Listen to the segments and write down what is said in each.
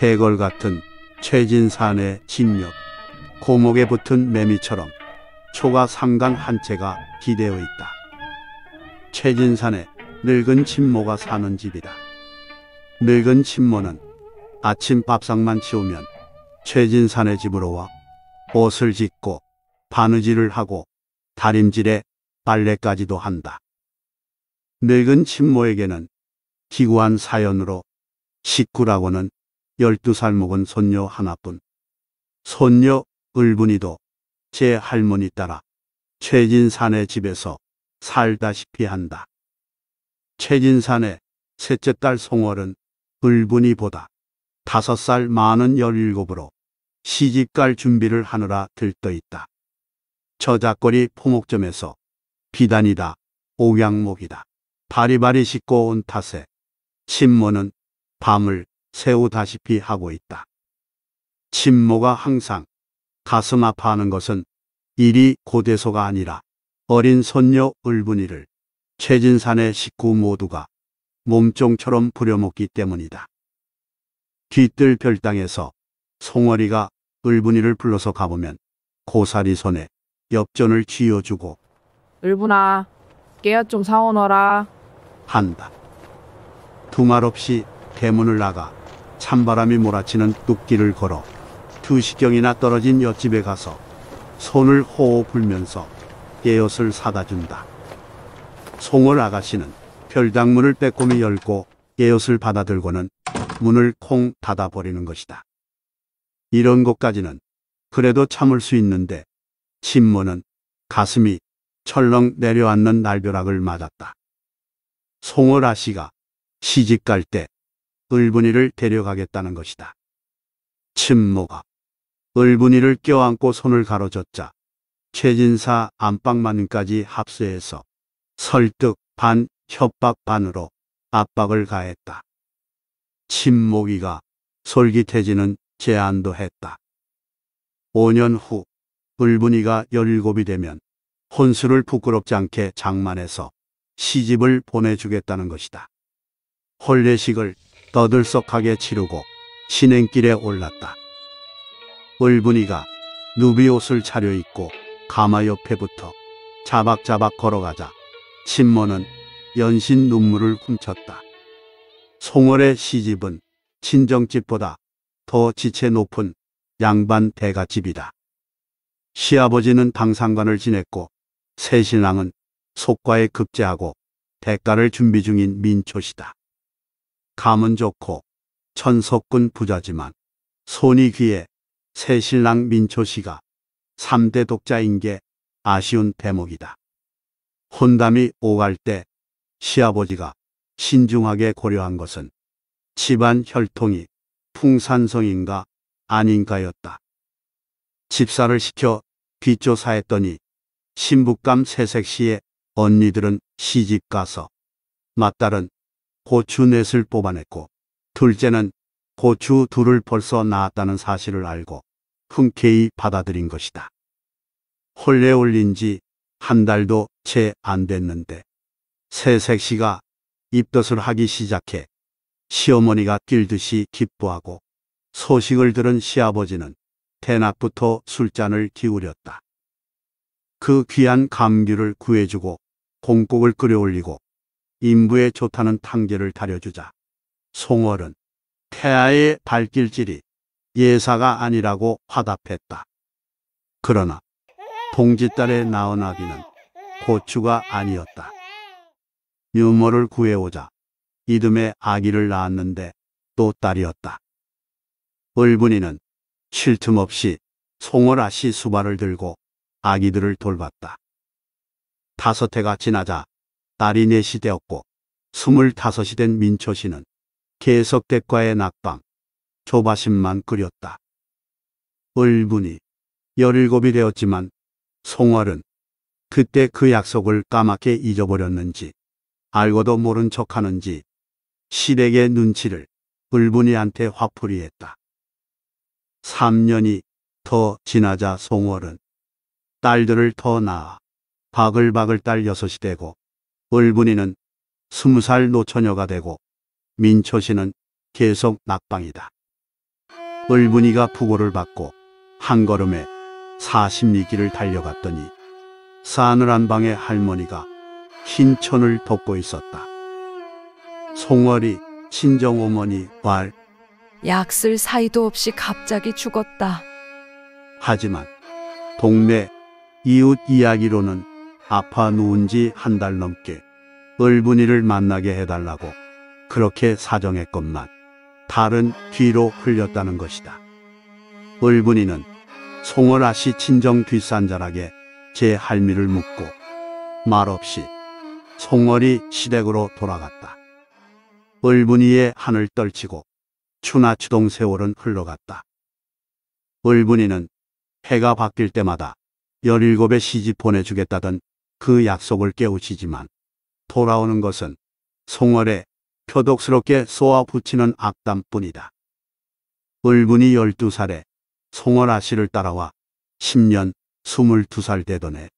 대걸 같은 최진산의 진력, 고목에 붙은 매미처럼 초가 삼강한 채가 기대어 있다. 최진산의 늙은 친모가 사는 집이다. 늙은 친모는 아침 밥상만 치우면 최진산의 집으로 와 옷을 짓고 바느질을 하고 다림질에 빨래까지도 한다. 늙은 친모에게는 기구한 사연으로 식구라고는 12살 먹은 손녀 하나뿐. 손녀 을분이도 제 할머니 따라 최진산의 집에서 살다시피 한다. 최진산의 셋째 딸 송월은 을분이보다 다섯 살 많은 열일곱으로 시집갈 준비를 하느라 들떠있다. 저작거리 포목점에서 비단이다, 옥양목이다, 바리바리 씻고 온 탓에 친모는 밤을 세우다시피 하고 있다. 친모가 항상 가슴 아파하는 것은 일이 고대소가 아니라 어린 손녀 을분이를 최진산의 식구 모두가 몸종처럼 부려먹기 때문이다. 뒤뜰 별당에서 송어리가 을분이를 불러서 가보면 고사리 손에 엽전을 쥐어주고 을분아 깨야 좀 사오너라 한다. 두 말 없이 대문을 나가 찬바람이 몰아치는 뚝길을 걸어 두시경이나 떨어진 옆집에 가서 손을 호호 불면서 깨옷을 사다 준다. 송월 아가씨는 별당 문을 빼꼼히 열고 깨옷을 받아들고는 문을 콩 닫아버리는 것이다. 이런 것까지는 그래도 참을 수 있는데 침모는 가슴이 철렁 내려앉는 날벼락을 맞았다. 송월 아씨가 시집갈 때 을분이를 데려가겠다는 것이다. 침모가 을분이를 껴안고 손을 가로젓자 최진사 안방만까지 합세해서 설득 반 협박 반으로 압박을 가했다. 침모기가 솔깃해지는 제안도 했다. 5년 후 을분이가 17이 되면 혼수를 부끄럽지 않게 장만해서 시집을 보내주겠다는 것이다. 헐례식을 더들썩하게 치르고 신행길에 올랐다. 을분이가 누비 옷을 차려입고 가마 옆에부터 자박자박 걸어가자 신모는 연신 눈물을 훔쳤다. 송월의 시집은 친정집보다 더 지체 높은 양반 대가집이다. 시아버지는 당상관을 지냈고 새신랑은 속과에 급제하고 대가를 준비 중인 민초시다. 감은 좋고 천석군 부자지만 손이 귀에 새신랑 민초씨가 3대 독자인 게 아쉬운 대목이다. 혼담이 오갈 때 시아버지가 신중하게 고려한 것은 집안 혈통이 풍산성인가 아닌가였다. 집사를 시켜 빚조사했더니 신부감 새색시에 언니들은 시집가서 맏딸은 고추넷을 뽑아냈고 둘째는 고추 둘을 벌써 낳았다는 사실을 알고 흔쾌히 받아들인 것이다. 홀레 올린 지 한 달도 채 안 됐는데 새색시가 입덧을 하기 시작해 시어머니가 낄듯이 기뻐하고 소식을 들은 시아버지는 대낮부터 술잔을 기울였다. 그 귀한 감귤을 구해주고 공국을 끓여올리고 인부에 좋다는 탕제를 다려주자. 송월은 태아의 발길질이 예사가 아니라고 화답했다. 그러나 동지딸의 낳은 아기는 고추가 아니었다. 유모를 구해오자 이듬해 아기를 낳았는데 또 딸이었다. 을분이는 쉴 틈 없이 송월아씨 수발을 들고 아기들을 돌봤다. 다섯 해가 지나자 딸이 넷이 되었고 25이 된 민초씨는 계속 대과의 낙방, 조바심만 끓였다. 을분이 17이 되었지만 송월은 그때 그 약속을 까맣게 잊어버렸는지 알고도 모른 척하는지 시댁의 눈치를 을분이한테 화풀이했다. 3년이 더 지나자 송월은 딸들을 더 낳아 바글바글 딸 여섯이 되고 을분이는 스무 살 노처녀가 되고 민초씨는 계속 낙방이다. 을분이가 부고를 받고 한 걸음에 40리길을 달려갔더니 싸늘한 방에 할머니가 흰 천을 덮고 있었다. 송월이 친정어머니 말 약슬 사이도 없이 갑자기 죽었다. 하지만 동네 이웃 이야기로는 아파 누운 지 한 달 넘게 을분이를 만나게 해달라고 그렇게 사정했건만 달은 뒤로 흘렸다는 것이다. 을분이는 송월아 씨 친정 뒷산자락에 제 할미를 묻고 말없이 송월이 시댁으로 돌아갔다. 을분이의 한을 떨치고 추나추동 세월은 흘러갔다. 을분이는 해가 바뀔 때마다 열일에 시집 보내주겠다던 그 약속을 깨우시지만 돌아오는 것은 송월에 표독스럽게 쏘아 붙이는 악담뿐이다. 을분이 12살에 송월 아씨를 따라와 10년 22살 되던 해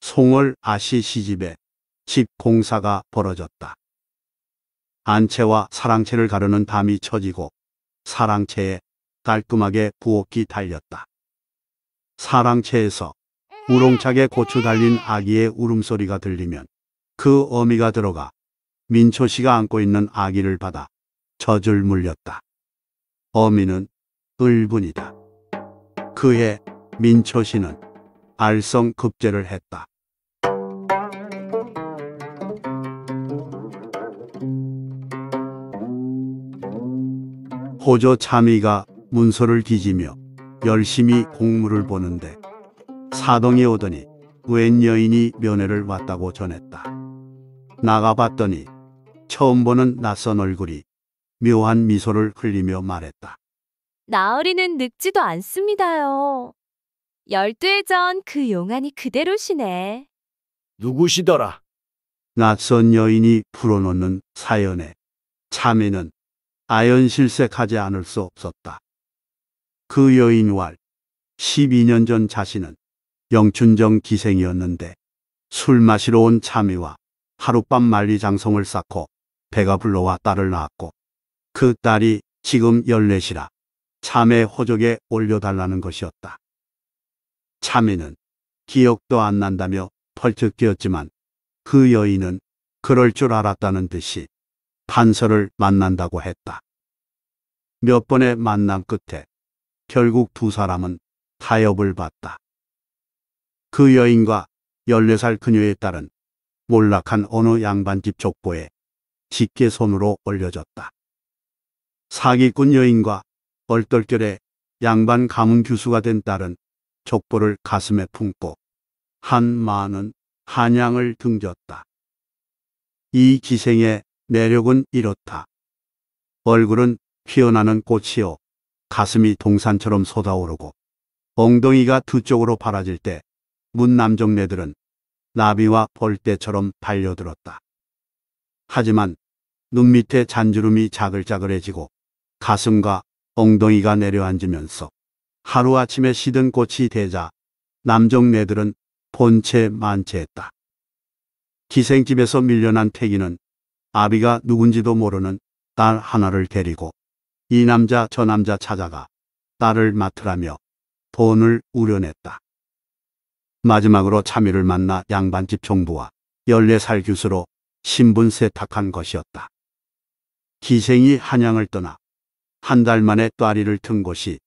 송월 아씨 시집에 집 공사가 벌어졌다. 안채와 사랑채를 가르는 담이 처지고 사랑채에 깔끔하게 부엌이 달렸다. 사랑채에서 우렁차게 고추 달린 아기의 울음소리가 들리면 그 어미가 들어가 민초 씨가 안고 있는 아기를 받아 젖을 물렸다. 어미는 을분이다. 그해 민초 씨는 알성 급제를 했다. 호조 참이가 문서를 뒤지며 열심히 공물을 보는데 사동이 오더니 웬 여인이 면회를 왔다고 전했다. 나가봤더니 처음 보는 낯선 얼굴이 묘한 미소를 흘리며 말했다. 나으리는 늙지도 않습니다요. 열두 해 전 그 용안이 그대로시네. 누구시더라? 낯선 여인이 풀어놓는 사연에 참이는 아연실색하지 않을 수 없었다. 그 여인왈 12년 전 자신은 영춘정 기생이었는데 술 마시러 온 참이와 하룻밤 만리장성을 쌓고 배가 불러와 딸을 낳았고 그 딸이 지금 열넷이라 참의 호적에 올려달라는 것이었다. 참이는 기억도 안 난다며 펄쩍 뛰었지만 그 여인은 그럴 줄 알았다는 듯이 판서를 만난다고 했다. 몇 번의 만남 끝에 결국 두 사람은 타협을 봤다. 그 여인과 14살 그녀의 딸은 몰락한 어느 양반집 족보에 직계 손으로 올려졌다. 사기꾼 여인과 얼떨결에 양반 가문 교수가 된 딸은 족보를 가슴에 품고 한 많은 한양을 등졌다. 이 기생의 매력은 이렇다. 얼굴은 피어나는 꽃이요 가슴이 동산처럼 솟아오르고 엉덩이가 두 쪽으로 바라질 때 문남정네들은 나비와 벌떼처럼 달려들었다. 하지만 눈 밑에 잔주름이 자글자글해지고 가슴과 엉덩이가 내려앉으면서 하루아침에 시든 꽃이 되자 남정네들은 본체 만체했다. 기생집에서 밀려난 태기는 아비가 누군지도 모르는 딸 하나를 데리고 이 남자 저 남자 찾아가 딸을 맡으라며 돈을 우려냈다. 마지막으로 참유를 만나 양반집 종부와 14살 규수로 신분 세탁한 것이었다. 기생이 한양을 떠나 한 달 만에 딸이를 튼 곳이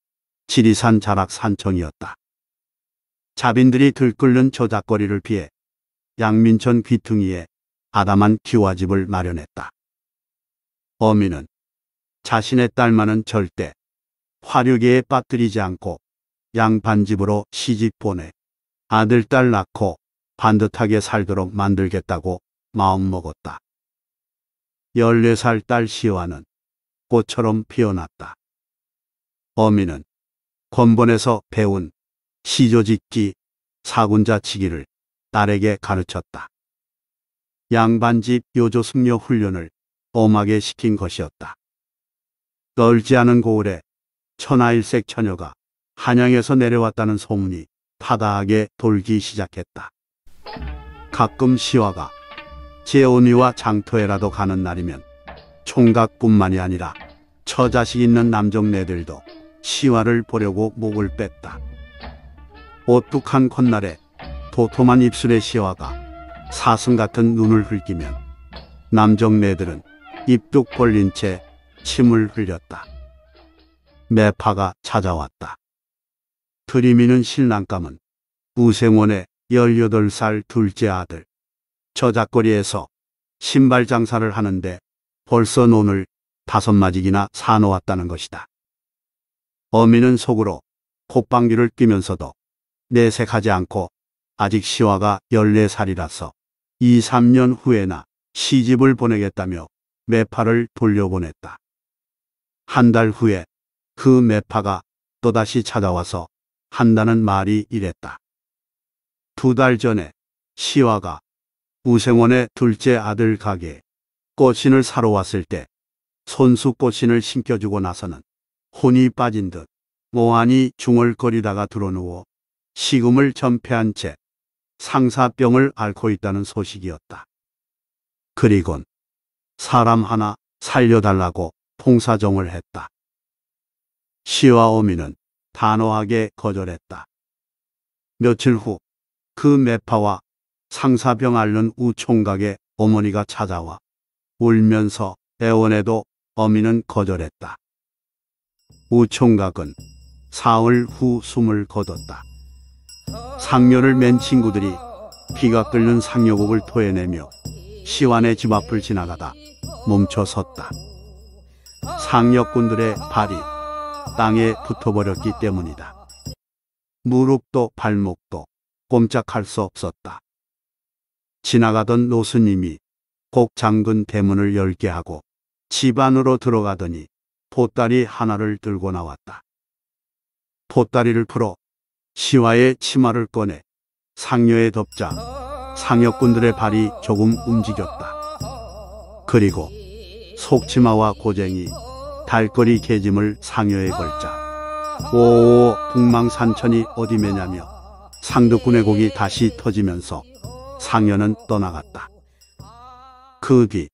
지리산 자락 산청이었다. 자빈들이 들끓는 저작거리를 피해 양민천 귀퉁이에 아담한 기와집을 마련했다. 어미는 자신의 딸만은 절대 화류계에 빠뜨리지 않고 양반집으로 시집 보내 아들, 딸 낳고 반듯하게 살도록 만들겠다고 마음먹었다. 14살 딸시화는 꽃처럼 피어났다. 어미는 권본에서 배운 시조짓기, 사군자치기를 딸에게 가르쳤다. 양반집 요조승려 훈련을 엄하게 시킨 것이었다. 떨지 않은 고을에 천하일색 처녀가 한양에서 내려왔다는 소문이 바닥에 돌기 시작했다. 가끔 시화가 재온이와 장터에라도 가는 날이면 총각뿐만이 아니라 처자식 있는 남정네들도 시화를 보려고 목을 뺐다. 오뚝한 콧날에 도톰한 입술의 시화가 사슴 같은 눈을 흘기면 남정네들은 입뚝 벌린 채 침을 흘렸다. 매파가 찾아왔다. 들이미는 신랑감은 우생원의 18살 둘째 아들 저작거리에서 신발 장사를 하는데 벌써 논을 다섯 마직이나 사놓았다는 것이다. 어미는 속으로 콧방귀를 뀌면서도 내색하지 않고 아직 시화가 14살이라서 2, 3년 후에나 시집을 보내겠다며 매파를 돌려보냈다. 한 달 후에 그 매파가 또다시 찾아와서 한다는 말이 이랬다. 두 달 전에 시화가 우생원의 둘째 아들 가게 꽃신을 사러 왔을 때 손수 꽃신을 신겨주고 나서는 혼이 빠진 듯모안이 중얼거리다가 드러누워 시금을 전폐한 채 상사병을 앓고 있다는 소식이었다. 그리곤 사람 하나 살려달라고 봉사정을 했다. 시와 어미는 단호하게 거절했다. 며칠 후 그 매파와 상사병 앓는 우총각의 어머니가 찾아와 울면서 애원해도 어미는 거절했다. 우총각은 사흘 후 숨을 거뒀다. 상녀를맨 친구들이 피가 끓는 상녀곡을 토해내며 시완의 집 앞을 지나가다 멈춰 섰다. 상녀꾼들의 발이 땅에 붙어버렸기 때문이다. 무릎도 발목도 꼼짝할 수 없었다. 지나가던 노스님이 곡 잠근 대문을 열게 하고 집 안으로 들어가더니 보따리 하나를 들고 나왔다. 보따리를 풀어 시와의 치마를 꺼내 상녀에 덮자 상여꾼들의 발이 조금 움직였다. 그리고 속치마와 고쟁이 달거리 계짐을 상여에 걸자 오오 북망산천이 어디매냐며 상득군의 곡이 다시 터지면서 상여는 떠나갔다. 그 뒤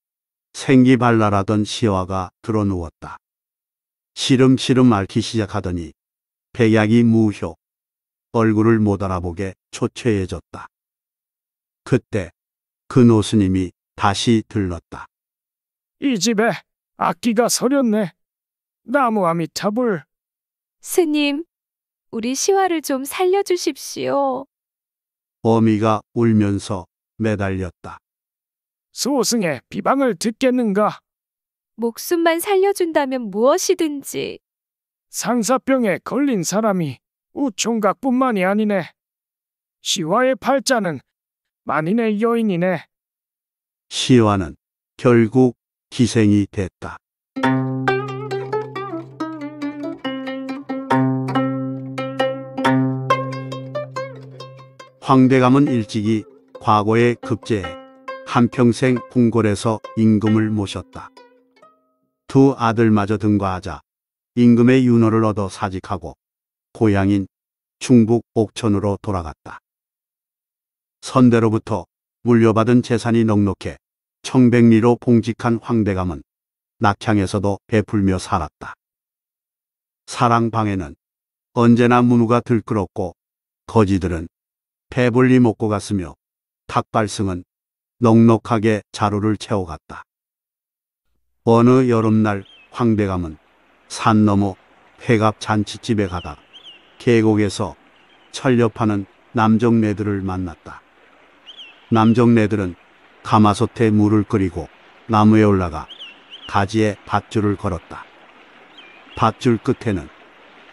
생기발랄하던 시화가 드러누웠다. 시름시름 앓기 시작하더니 백약이 무효 얼굴을 못 알아보게 초췌해졌다. 그때 그 노스님이 다시 들렀다. 이 집에 악기가 서렸네. 나무 아미타불. 스님, 우리 시화를 좀 살려주십시오. 어미가 울면서 매달렸다. 소승의 비방을 듣겠는가? 목숨만 살려준다면 무엇이든지. 상사병에 걸린 사람이 우총각뿐만이 아니네. 시화의 팔자는 만인의 여인이네. 시화는 결국 기생이 됐다. 황대감은 일찍이 과거에 급제해 한평생 궁궐에서 임금을 모셨다. 두 아들마저 등과하자 임금의 윤호를 얻어 사직하고 고향인 충북 옥천으로 돌아갔다. 선대로부터 물려받은 재산이 넉넉해 청백리로 봉직한 황대감은 낙향에서도 베풀며 살았다. 사랑방에는 언제나 문우가 들끓었고 거지들은 배불리 먹고 갔으며 닭발승은 넉넉하게 자루를 채워갔다. 어느 여름날 황대감은 산 너머 회갑 잔치집에 가다 계곡에서 철렵하는 남정네들을 만났다. 남정네들은 가마솥에 물을 끓이고 나무에 올라가 가지에 밧줄을 걸었다. 밧줄 끝에는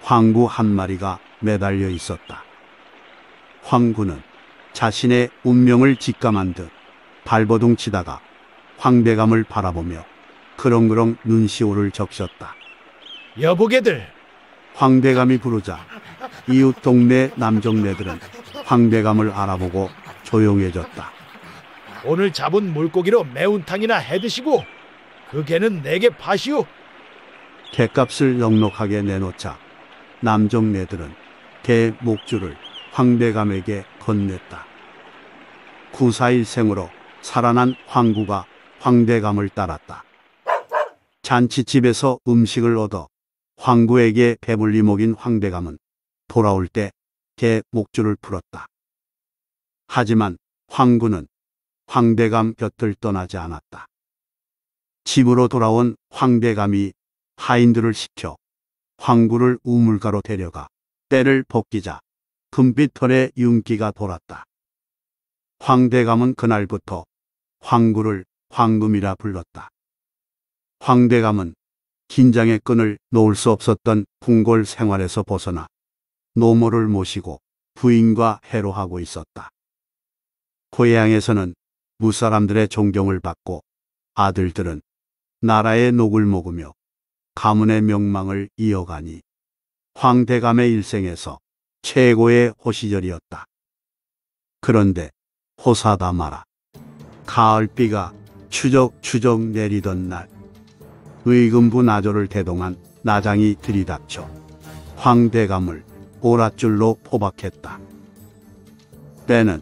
황구 한 마리가 매달려 있었다. 황군은 자신의 운명을 직감한 듯 발버둥 치다가 황배감을 바라보며 그렁그렁 눈시울을 적셨다. 여보게들! 황배감이 부르자 이웃 동네 남정네들은 황배감을 알아보고 조용해졌다. 오늘 잡은 물고기로 매운탕이나 해드시고 그 개는 내게 파시오. 개값을 넉넉하게 내놓자 남정네들은 개 목줄을 황대감에게 건넸다. 구사일생으로 살아난 황구가 황대감을 따랐다. 잔치집에서 음식을 얻어 황구에게 배불리 먹인 황대감은 돌아올 때 개 목줄을 풀었다. 하지만 황구는 황대감 곁을 떠나지 않았다. 집으로 돌아온 황대감이 하인들을 시켜 황구를 우물가로 데려가 때를 벗기자 금빛 털에 윤기가 돌았다. 황대감은 그날부터 황구를 황금이라 불렀다. 황대감은 긴장의 끈을 놓을 수 없었던 궁궐 생활에서 벗어나 노모를 모시고 부인과 해로하고 있었다. 고향에서는 무사람들의 존경을 받고 아들들은 나라의 녹을 먹으며 가문의 명망을 이어가니 황대감의 일생에서 최고의 호시절이었다. 그런데 호사다 마라. 가을비가 추적추적 내리던 날 의금부 나조를 대동한 나장이 들이닥쳐 황대감을 오랏줄로 포박했다. 때는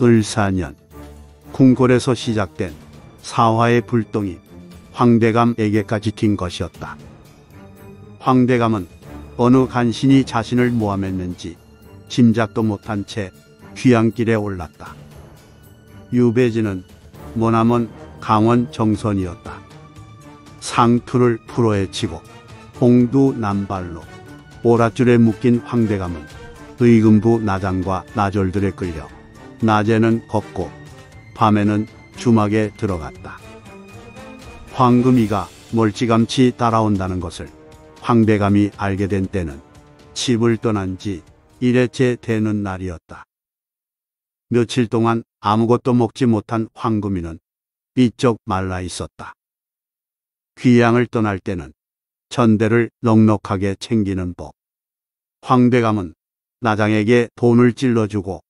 을사년 궁궐에서 시작된 사화의 불똥이 황대감에게까지 튄 것이었다. 황대감은 어느 간신이 자신을 모함했는지 짐작도 못한 채 귀향길에 올랐다. 유배지는 모나먼 강원 정선이었다. 상투를 풀어헤치고 봉두 남발로 오랏줄에 묶인 황대감은 의금부 나장과 나졸들에 끌려 낮에는 걷고 밤에는 주막에 들어갔다. 황금이가 멀찌감치 따라온다는 것을 황배감이 알게 된 때는 집을 떠난 지1회째 되는 날이었다. 며칠 동안 아무것도 먹지 못한 황금이는 삐쩍 말라 있었다. 귀양을 떠날 때는 전대를 넉넉하게 챙기는 법. 황대감은 나장에게 돈을 찔러주고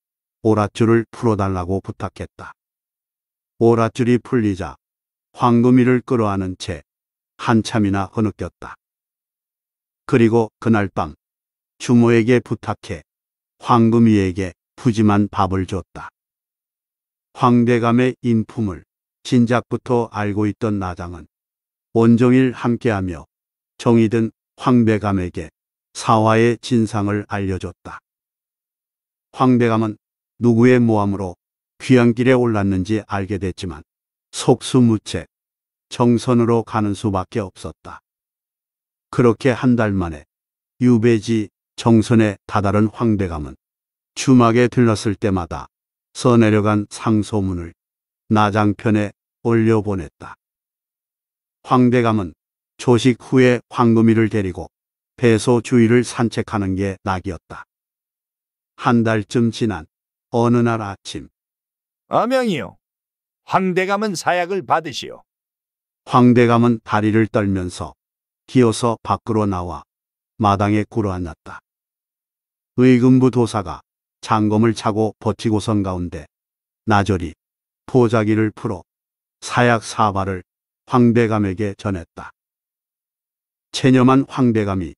오랏줄을 풀어달라고 부탁했다. 오랏줄이 풀리자 황금이를 끌어안은 채 한참이나 흐느꼈다. 그리고 그날 밤 주모에게 부탁해 황금이에게 푸짐한 밥을 줬다. 황대감의 인품을 진작부터 알고 있던 나장은 온종일 함께하며 정이든 황대감에게 사화의 진상을 알려줬다. 황대감은 누구의 모함으로 귀양길에 올랐는지 알게 됐지만 속수무책 정선으로 가는 수밖에 없었다. 그렇게 한 달 만에 유배지 정선에 다다른 황대감은 주막에 들렀을 때마다 써내려간 상소문을 나장편에 올려보냈다. 황대감은 조식 후에 황금이를 데리고 배소 주위를 산책하는 게 낙이었다. 한 달쯤 지난 어느 날 아침 어명이요. 황대감은 사약을 받으시오. 황대감은 다리를 떨면서 기어서 밖으로 나와 마당에 꿇어앉았다. 의금부 도사가 장검을 차고 버티고선 가운데 나절이 포자기를 풀어 사약 사발을 황대감에게 전했다. 체념한 황대감이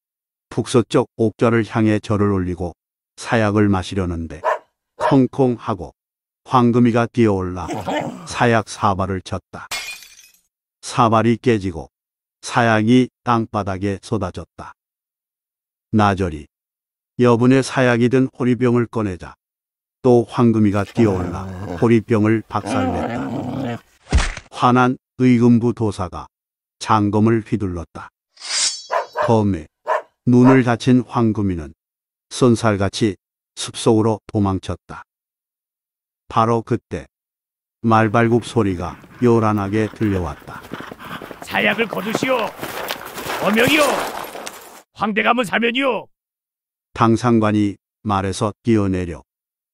북서쪽 옥좌를 향해 절을 올리고 사약을 마시려는데 콩콩하고 황금이가 뛰어올라 사약 사발을 쳤다. 사발이 깨지고 사약이 땅바닥에 쏟아졌다. 나절이 여분의 사약이 든 호리병을 꺼내자 또 황금이가 뛰어올라 호리병을 박살냈다. 화난 의금부 도사가 장검을 휘둘렀다. 검에 눈을 다친 황금이는 쏜살같이 숲속으로 도망쳤다. 바로 그때 말발굽 소리가 요란하게 들려왔다. 사약을 거두시오. 어명이요. 황대감은 사면이요. 당상관이 말에서 뛰어내려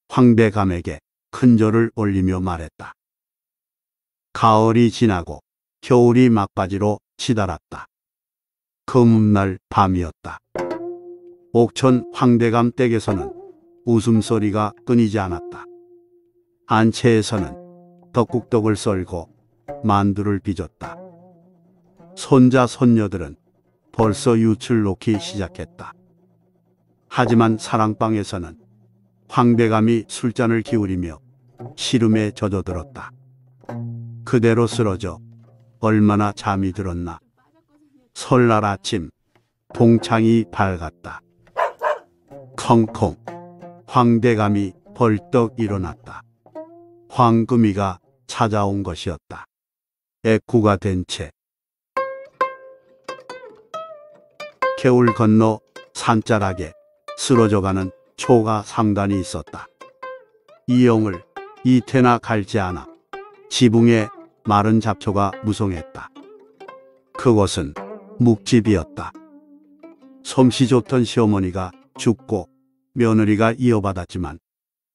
황대감에게 큰 절을 올리며 말했다. 가을이 지나고 겨울이 막바지로 치달았다. 검음날 밤이었다. 옥천 황대감 댁에서는 웃음소리가 끊이지 않았다. 안채에서는 덕국덕을 썰고 만두를 빚었다. 손자 손녀들은 벌써 유출 놓기 시작했다. 하지만 사랑방에서는 황배감이 술잔을 기울이며 시름에 젖어들었다. 그대로 쓰러져 얼마나 잠이 들었나. 설날 아침 동창이 밝았다. 콩콩 황대감이 벌떡 일어났다. 황금이가 찾아온 것이었다. 애쿠가 된채 개울 건너 산자락에 쓰러져가는 초가 상단이 있었다. 이영을 이태나 갈지 않아 지붕에 마른 잡초가 무성했다. 그것은 묵집이었다. 솜씨 좋던 시어머니가 죽고 며느리가 이어받았지만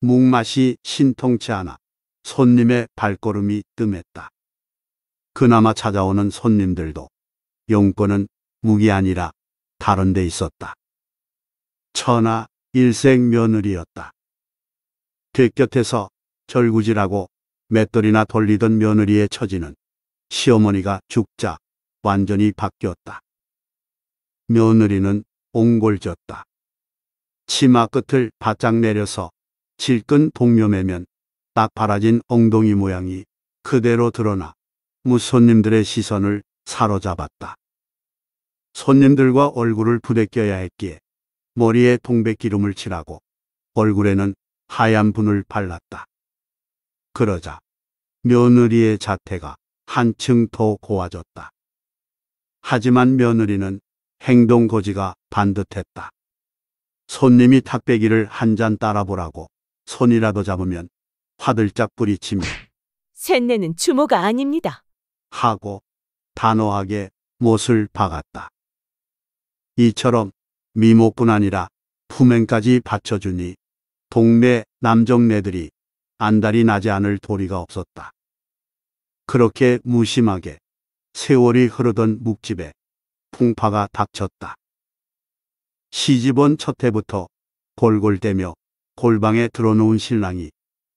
묵맛이 신통치 않아 손님의 발걸음이 뜸했다. 그나마 찾아오는 손님들도 용건은 묵이 아니라 다른 데 있었다. 천하 일생 며느리였다. 뒷곁에서 절구질하고 맷돌이나 돌리던 며느리의 처지는 시어머니가 죽자 완전히 바뀌었다. 며느리는 옹골졌다. 치마 끝을 바짝 내려서 질끈 동료매면 딱 바라진 엉덩이 모양이 그대로 드러나 무손님들의 시선을 사로잡았다. 손님들과 얼굴을 부대껴야 했기에 머리에 동백기름을 칠하고 얼굴에는 하얀 분을 발랐다. 그러자 며느리의 자태가 한층 더 고와졌다. 하지만 며느리는 행동거지가 반듯했다. 손님이 탁배기를 한 잔 따라보라고 손이라도 잡으면 화들짝 뿌리치며 셋내는 주모가 아닙니다. 하고 단호하게 못을 박았다. 이처럼 미모뿐 아니라 품행까지 받쳐주니 동네 남정네들이 안달이 나지 않을 도리가 없었다. 그렇게 무심하게 세월이 흐르던 묵집에 풍파가 닥쳤다. 시집온 첫 해부터 골골대며 골방에 들어놓은 신랑이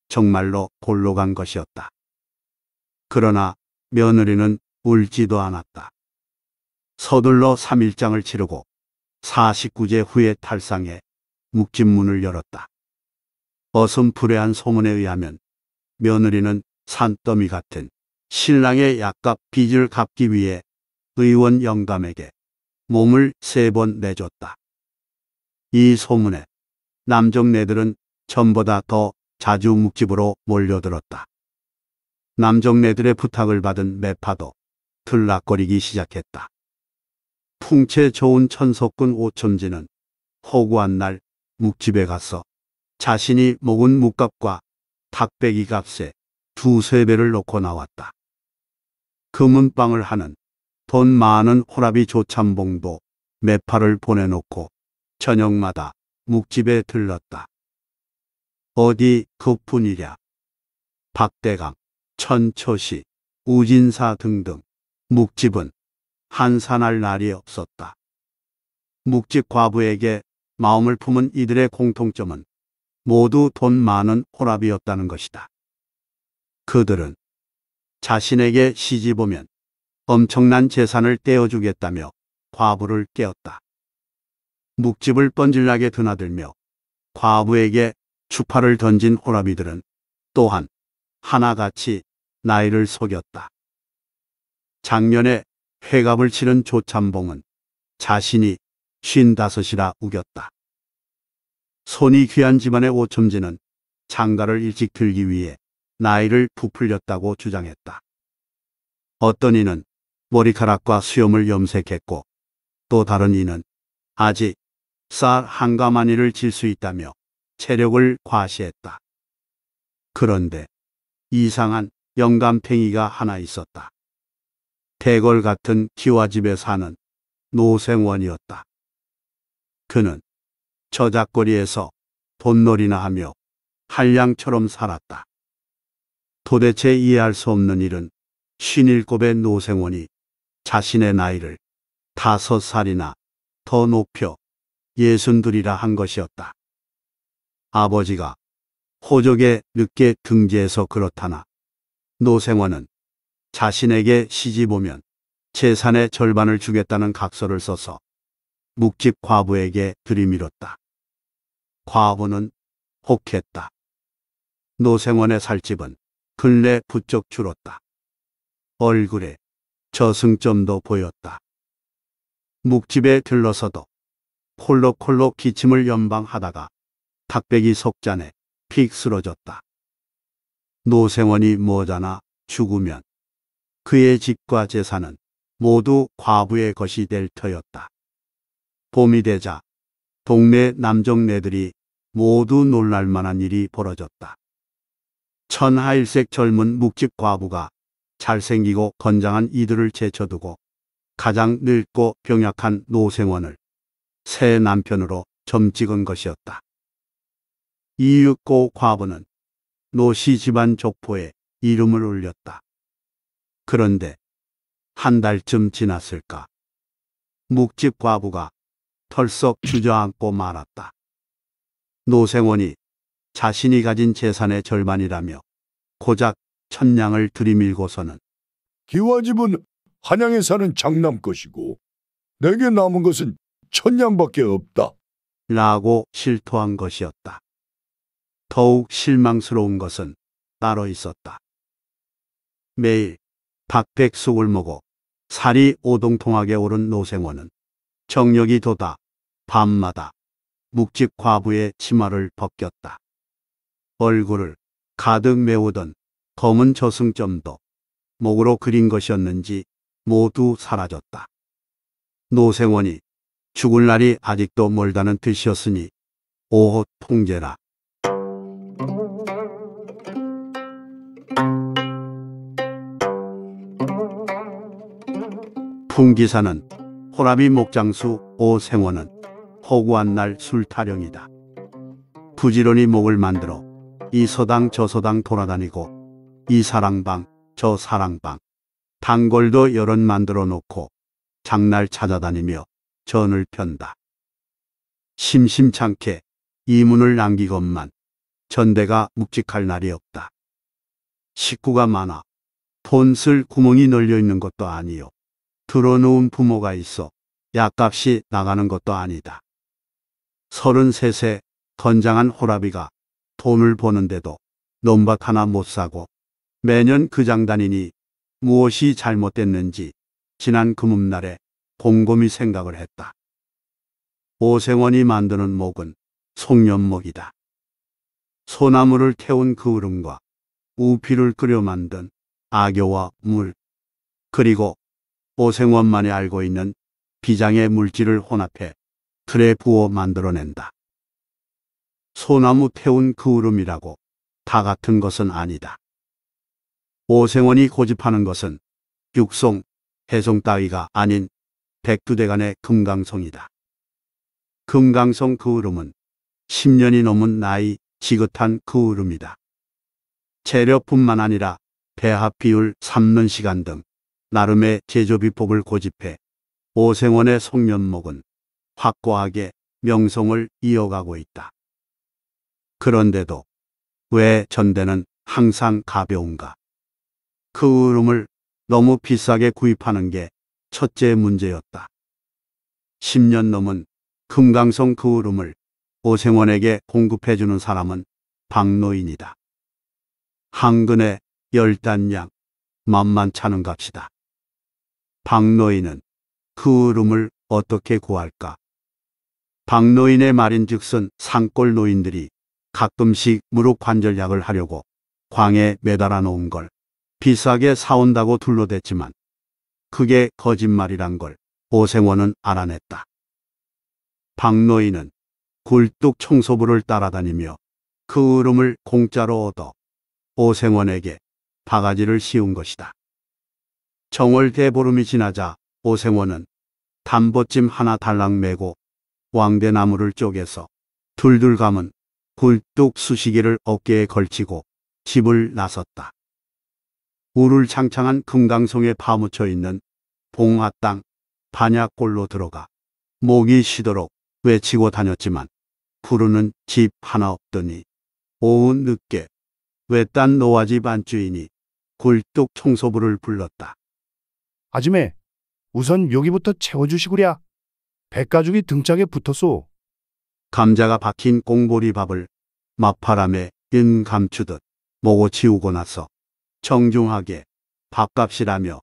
정말로 골로 간 것이었다. 그러나 며느리는 울지도 않았다. 서둘러 3일장을 치르고 49제 후에 탈상해 묵집문을 열었다. 어슴푸레한 소문에 의하면 며느리는 산더미 같은 신랑의 약값 빚을 갚기 위해 의원 영감에게 몸을 세 번 내줬다. 이 소문에 남정네들은 전보다 더 자주 묵집으로 몰려들었다. 남정네들의 부탁을 받은 매파도 들락거리기 시작했다. 풍채 좋은 천석군 오첨지는 허구한 날 묵집에 가서 자신이 먹은 묵값과 닭배기 값에 두세 배를 놓고 나왔다. 금은빵을 하는 돈 많은 호라비 조참봉도 매파를 보내놓고 저녁마다 묵집에 들렀다. 어디 그뿐이랴. 박대강, 천초시, 우진사 등등 묵집은 한산할 날이 없었다. 묵직 과부에게 마음을 품은 이들의 공통점은 모두 돈 많은 호랍이었다는 것이다. 그들은 자신에게 시집오면 엄청난 재산을 떼어주겠다며 과부를 깨었다. 묵집을 뻔질나게 드나들며 과부에게 추파를 던진 호랍이들은 또한 하나같이 나이를 속였다. 작년에 회갑을 치는 조참봉은 자신이 55이라 우겼다. 손이 귀한 집안의 오첨지는 장가를 일찍 들기 위해 나이를 부풀렸다고 주장했다. 어떤 이는 머리카락과 수염을 염색했고 또 다른 이는 아직 쌀한 가마니를 질 수 있다며 체력을 과시했다. 그런데 이상한 영감팽이가 하나 있었다. 대궐 같은 기와집에 사는 노생원이었다. 그는 저작거리에서 돈놀이나 하며 한량처럼 살았다. 도대체 이해할 수 없는 일은 신일곱의 노생원이 자신의 나이를 다섯 살이나 더 높여 예순둘이라 한 것이었다. 아버지가 호족에 늦게 등재해서 그렇다나 노생원은 자신에게 시집 오면 재산의 절반을 주겠다는 각서를 써서 묵집 과부에게 들이밀었다. 과부는 혹했다. 노생원의 살집은 근래 부쩍 줄었다. 얼굴에 저승점도 보였다. 묵집에 들러서도 콜록콜록 기침을 연방하다가 닭배기 속잔에 픽 쓰러졌다. 노생원이 모자나 죽으면 그의 집과 재산은 모두 과부의 것이 될 터였다. 봄이 되자 동네 남정네들이 모두 놀랄 만한 일이 벌어졌다. 천하일색 젊은 묵직 과부가 잘생기고 건장한 이들을 제쳐두고 가장 늙고 병약한 노생원을 새 남편으로 점찍은 것이었다. 이윽고 과부는 노시 집안 족보에 이름을 올렸다. 그런데 한 달쯤 지났을까. 묵집 과부가 털썩 주저앉고 말았다. 노생원이 자신이 가진 재산의 절반이라며 고작 천냥을 들이밀고서는 기와집은 한양에 사는 장남 것이고 내게 남은 것은 천냥밖에 없다. 라고 실토한 것이었다. 더욱 실망스러운 것은 따로 있었다. 매일 박백수 을먹어 살이 오동통하게 오른 노생원은 정력이 도다 밤마다 묵직 과부의 치마를 벗겼다. 얼굴을 가득 메우던 검은 저승점도 목으로 그린 것이었는지 모두 사라졌다. 노생원이 죽을 날이 아직도 멀다는 뜻이었으니 오호 통제라 풍기사는 호남이 목장수 오생원은 허구한 날술 타령이다. 부지런히 목을 만들어 이 서당 저 서당 돌아다니고 이 사랑방 저 사랑방 단골도 여럿 만들어 놓고 장날 찾아다니며 전을 편다. 심심찮게 이문을 남기건만 전대가 묵직할 날이 없다. 식구가 많아 돈 쓸 구멍이 널려 있는 것도 아니요. 들어놓은 부모가 있어 약값이 나가는 것도 아니다. 33세 건장한 호라비가 돈을 버는데도 논밭 하나 못 사고 매년 그장 다니니 무엇이 잘못됐는지 지난 금음날에 곰곰이 생각을 했다. 오생원이 만드는 목은 송년목이다. 소나무를 태운 그을음과 우피를 끓여 만든 악여와 물, 그리고 오생원만이 알고 있는 비장의 물질을 혼합해 틀에 부어 만들어낸다. 소나무 태운 그울음이라고 다 같은 것은 아니다. 오생원이 고집하는 것은 육송, 해송 따위가 아닌 백두대간의 금강송이다금강송 그울음은 10년이 넘은 나이 지긋한 그울음이다. 재료뿐만 아니라 배합 비율 삶는 시간 등 나름의 제조비법을 고집해 오생원의 송년목은 확고하게 명성을 이어가고 있다. 그런데도 왜 전대는 항상 가벼운가? 그 울음을 너무 비싸게 구입하는 게 첫째 문제였다. 10년 넘은 금강성 그 울음을 오생원에게 공급해주는 사람은 박노인이다. 한근의 열단량 만만찮은 값이다. 박노인은 그 울음을 어떻게 구할까? 박노인의 말인즉슨 산골 노인들이 가끔씩 무릎 관절약을 하려고 광에 매달아 놓은 걸 비싸게 사온다고 둘러댔지만 그게 거짓말이란 걸 오생원은 알아냈다. 박노인은 굴뚝 청소부를 따라다니며 그 울음을 공짜로 얻어 오생원에게 바가지를 씌운 것이다. 정월대 보름이 지나자 오생원은 담보찜 하나 달랑 메고 왕대나무를 쪼개서 둘둘 감은 굴뚝 수시기를 어깨에 걸치고 집을 나섰다. 우를 창창한 금강송에 파묻혀 있는 봉화 땅 반야골로 들어가 목이 쉬도록 외치고 다녔지만 부르는 집 하나 없더니 오후 늦게 외딴 노아지반주인이 굴뚝 청소부를 불렀다. 아줌매 우선 여기부터 채워주시구랴. 백가죽이 등짝에 붙었소. 감자가 박힌 꽁보리밥을 맞바람에 은 감추듯 먹어 치우고 나서 정중하게 밥값이라며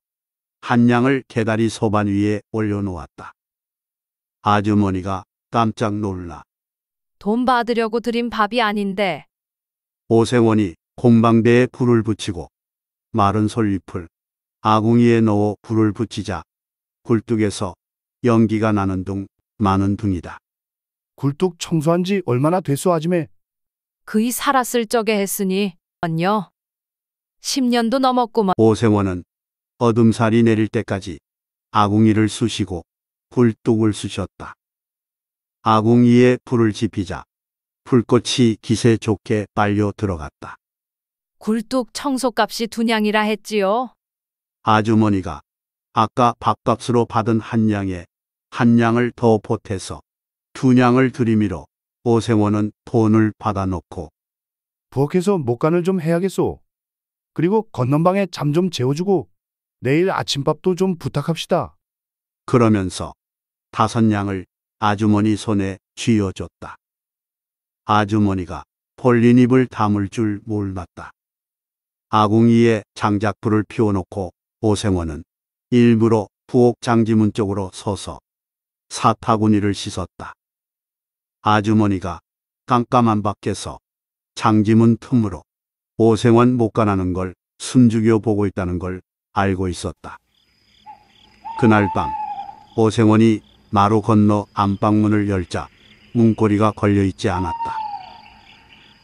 한 양을 개다리 소반 위에 올려놓았다. 아주머니가 깜짝 놀라 돈 받으려고 드린 밥이 아닌데 오세원이 곰방대에 불을 붙이고 마른 솔잎을 아궁이에 넣어 불을 붙이자 굴뚝에서 연기가 나는 둥 많은 둥이다. 굴뚝 청소한 지 얼마나 됐소 아지매? 그이 살았을 적에 했으니 안요. 10년도 넘었구만. 오세원은 어둠살이 내릴 때까지 아궁이를 쑤시고 굴뚝을 쑤셨다. 아궁이에 불을 지피자 불꽃이 기세 좋게 빨려 들어갔다. 굴뚝 청소값이 두냥이라 했지요. 아주머니가 아까 밥값으로 받은 한 양에 한 양을 더 보태서 두 양을 들이미로 오생원은 돈을 받아놓고 부엌에서 목간을 좀 해야겠소. 그리고 건넌방에 잠 좀 재워주고 내일 아침밥도 좀 부탁합시다. 그러면서 다섯 양을 아주머니 손에 쥐어줬다. 아주머니가 벌린 입을 담을 줄 몰랐다. 아궁이에 장작불을 피워놓고 오생원은 일부러 부엌 장지문 쪽으로 서서 사타구니를 씻었다. 아주머니가 깜깜한 밖에서 장지문 틈으로 오생원 못 가나는 걸 숨죽여 보고 있다는 걸 알고 있었다. 그날 밤 오생원이 마루 건너 안방문을 열자 문고리가 걸려있지 않았다.